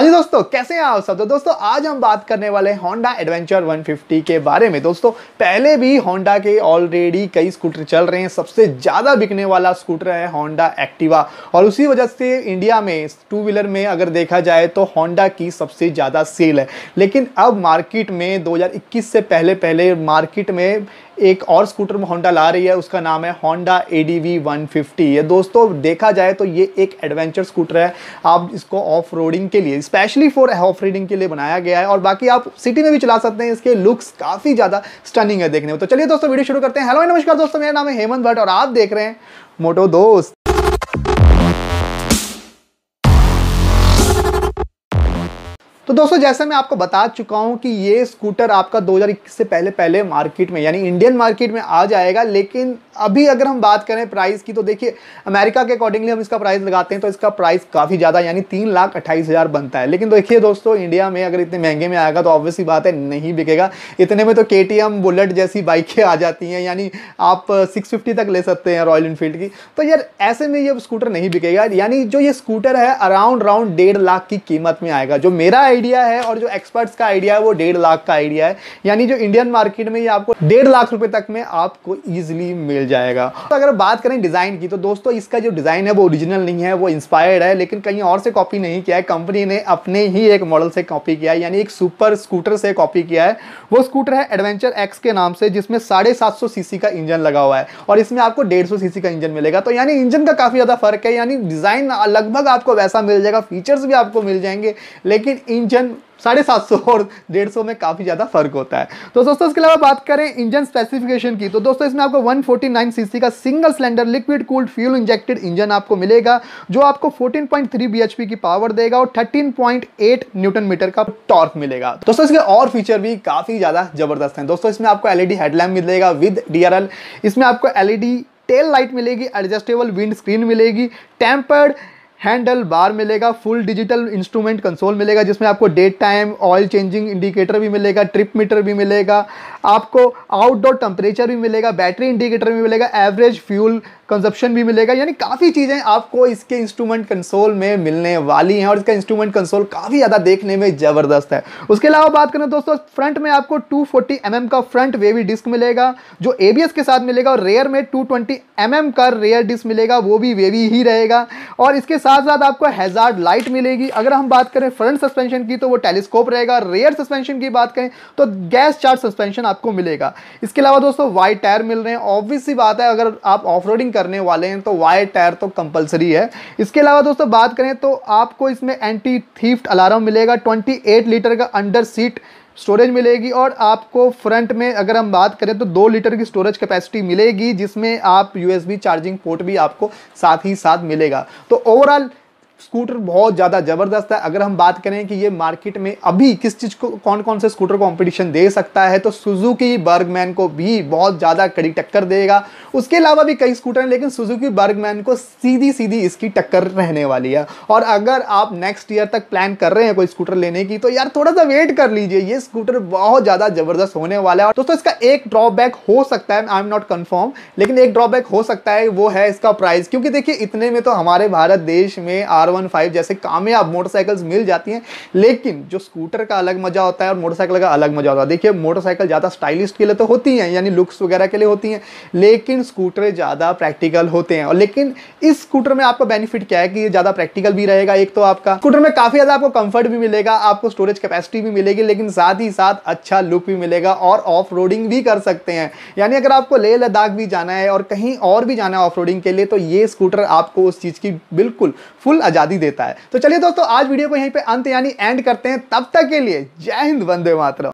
हाँ जी दोस्तों कैसे हैं आप सब तो दोस्तों आज हम बात करने वाले हैं होंडा एडवेंचर 150 के बारे में दोस्तों पहले भी होंडा के ऑलरेडी कई स्कूटर चल रहे हैं सबसे ज़्यादा बिकने वाला स्कूटर है होंडा एक्टिवा और उसी वजह से इंडिया में टू व्हीलर में अगर देखा जाए तो होंडा की सबसे ज़्यादा सेल है लेकिन अब मार्केट में दो से पहले पहले मार्केट में एक और स्कूटर में होंडा ला रही है उसका नाम है Honda A D V one fifty ये दोस्तों देखा जाए तो ये एक एडवेंचर स्कूटर है आप इसको ऑफ रोडिंग के लिए स्पेशली फॉर ऑफ रोडिंग के लिए बनाया गया है और बाकी आप सिटी में भी चला सकते हैं इसके लुक्स काफ़ी ज़्यादा स्टनिंग है देखने में तो चलिए दोस्तों वीडियो शुरू करते हैं हेलो नमस्कार दोस्तों मेरा नाम है हेमंत भट्ट और आप देख रहे हैं मोटो दोस्त तो दोस्तों जैसे मैं आपको बता चुका हूँ कि ये स्कूटर आपका 2021 से पहले पहले मार्केट में यानी इंडियन मार्केट में आ जाएगा लेकिन अभी अगर हम बात करें प्राइस की तो देखिए अमेरिका के अकॉर्डिंगली हम इसका प्राइस लगाते हैं तो इसका प्राइस काफ़ी ज़्यादा यानी तीन लाख अट्ठाईस हज़ार बनता है लेकिन देखिए दोस्तों इंडिया में अगर इतने महंगे में आएगा तो ऑब्वियसली बात है नहीं बिकेगा इतने में तो के बुलेट जैसी बाइकें आ जाती हैं यानी आप सिक्स तक ले सकते हैं रॉयल इनफील्ड की तो यार ऐसे में ये स्कूटर नहीं बिकेगा यानी जो ये स्कूटर है अराउंड राउंड डेढ़ लाख की कीमत में आएगा जो मेरा आइडिया है और जो एक्सपर्ट्स का आइडिया है वो डेढ़ लाख का आइडिया है यानी जो इंडियन मार्केट में ये आपको डेढ़ लाख रुपए तक में आपको ईजिली मिल जाएगा तो अगर बात करें डिज़ाइन की तो दोस्तों इसका जो डिज़ाइन है वो ओरिजिनल नहीं है वो इंस्पायर्ड है लेकिन कहीं और से कॉपी नहीं किया है कंपनी ने अपने ही एक मॉडल से कॉपी किया है यानी एक सुपर स्कूटर से कॉपी किया है वो स्कूटर है एडवेंचर एक्स के नाम से जिसमें साढ़े सात सीसी का इंजन लगा हुआ है और इसमें आपको डेढ़ सीसी का इंजन मिलेगा तो यानी इंजन का काफ़ी ज़्यादा फर्क है यानी डिज़ाइन लगभग आपको वैसा मिल जाएगा फीचर्स भी आपको मिल जाएंगे लेकिन इंजन साढ़े सात सौ और डेढ़ सौ में काफ़ी ज़्यादा फर्क होता है तो दोस्तों इसके अलावा बात करें इंजन स्पेसिफिकेशन की तो दोस्तों इसमें आपको 149 सीसी का single cylinder liquid cooled fuel injected engine आपको मिलेगा जो आपको 14.3 बीएचपी की पावर देगा और 13.8 न्यूटन मीटर का टॉर्क मिलेगा दोस्तों इसके और फीचर भी काफ़ी ज़्यादा जबरदस्त हैं दोस्तों इसमें आपको एलईडी हेडलैम्प e मिलेगा विद डी इसमें आपको एलईडी टेल लाइट मिलेगी एडजस्टेबल विंड स्क्रीन मिलेगी टेम्पर्ड हैंडल बार मिलेगा फुल डिजिटल इंस्ट्रूमेंट कंसोल मिलेगा जिसमें आपको date time oil changing indicator भी मिलेगा ट्रिप मीटर भी मिलेगा आपको आउटडोर टेम्परेचर भी मिलेगा बैटरी इंडिकेटर भी मिलेगा एवरेज फ्यूल कंजप्शन भी मिलेगा यानी काफ़ी चीज़ें आपको इसके इंस्ट्रूमेंट कंसोल में मिलने वाली हैं और इसका इंस्ट्रूमेंट कंसोल काफ़ी ज़्यादा देखने में ज़बरदस्त है उसके अलावा बात करें दोस्तों फ्रंट में आपको 240 फोर्टी mm का फ्रंट वेवी डिस्क मिलेगा जो ए के साथ मिलेगा और रेयर में 220 ट्वेंटी mm का रेयर डिस्क मिलेगा वो भी वेवी ही रहेगा और इसके साथ साथ आपको हेजार्ड लाइट मिलेगी अगर हम बात करें फ्रंट सस्पेंशन की तो वो टेलीस्कोप रहेगा रेयर सस्पेंशन की बात करें तो गैस चार्ज सस्पेंशन आपको मिलेगा इसके अलावा दोस्तों वाइट टायर मिल रहे हैं ऑब्वियस बात है अगर आप ऑफ करने वाले हैं तो वायर टायर तो कंपलसरी है इसके अलावा दोस्तों बात करें तो आपको इसमें एंटी थीफ्ट अलार्म मिलेगा 28 लीटर का अंडर सीट स्टोरेज मिलेगी और आपको फ्रंट में अगर हम बात करें तो दो लीटर की स्टोरेज कैपेसिटी मिलेगी जिसमें आप यूएसबी चार्जिंग पोर्ट भी आपको साथ ही साथ मिलेगा तो ओवरऑल स्कूटर बहुत ज़्यादा ज़बरदस्त है अगर हम बात करें कि ये मार्केट में अभी किस चीज़ को कौन कौन से स्कूटर कंपटीशन दे सकता है तो सुजुकी बर्गमैन को भी बहुत ज़्यादा कड़ी टक्कर देगा उसके अलावा भी कई स्कूटर हैं लेकिन सुजुकी बर्गमैन को सीधी सीधी इसकी टक्कर रहने वाली है और अगर आप नेक्स्ट ईयर तक प्लान कर रहे हैं कोई स्कूटर लेने की तो यार थोड़ा सा वेट कर लीजिए ये स्कूटर बहुत ज़्यादा ज़बरदस्त होने वाला है और दोस्तों इसका एक ड्रॉबैक हो सकता है आई एम नॉट कन्फर्म लेकिन एक ड्रॉबैक हो सकता है वो है इसका प्राइस क्योंकि देखिए इतने में तो हमारे भारत देश में आर वन फाइव जैसे कामयाब मोटरसाइकिल्स मिल जाती हैं लेकिन जो स्कूटर का अलग मजा होता है और मोटरसाइकिल का अलग मजा होता है देखिए मोटरसाइकिल ज़्यादा स्टाइलिस्ट के लिए तो होती हैं यानी लुक्स वगैरह के लिए होती हैं लेकिन स्कूटर ज़्यादा प्रैक्टिकल होते हैं और लेकिन इस स्कूटर में आपका बेनिफिट क्या है कि ये ज़्यादा प्रैक्टिकल भी रहेगा एक तो आपका स्कूटर में काफ़ी ज़्यादा आपको कंफर्ट भी मिलेगा आपको स्टोरेज कैपेसिटी भी मिलेगी लेकिन साथ ही साथ अच्छा लुक भी मिलेगा और ऑफ भी कर सकते हैं यानी अगर आपको लेह लद्दाख भी जाना है और कहीं और भी जाना है ऑफ के लिए तो ये स्कूटर आपको उस चीज़ की बिल्कुल फुल आजाद आज़ादी देता है तो चलिए दोस्तों आज वीडियो को यहीं पर अंत यानी एंड करते हैं तब तक के लिए जय हिंद वंदे मातरम